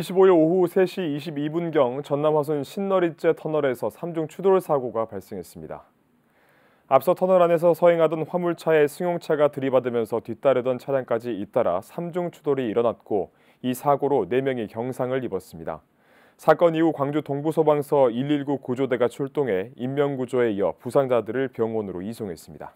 25일 오후 3시 22분경 전남 화순 신너리째 터널에서 3중 추돌 사고가 발생했습니다. 앞서 터널 안에서 서행하던 화물차에 승용차가 들이받으면서 뒤따르던 차량까지 잇따라 3중 추돌이 일어났고 이 사고로 4명이 경상을 입었습니다. 사건 이후 광주 동부소방서 119 구조대가 출동해 인명구조에 이어 부상자들을 병원으로 이송했습니다.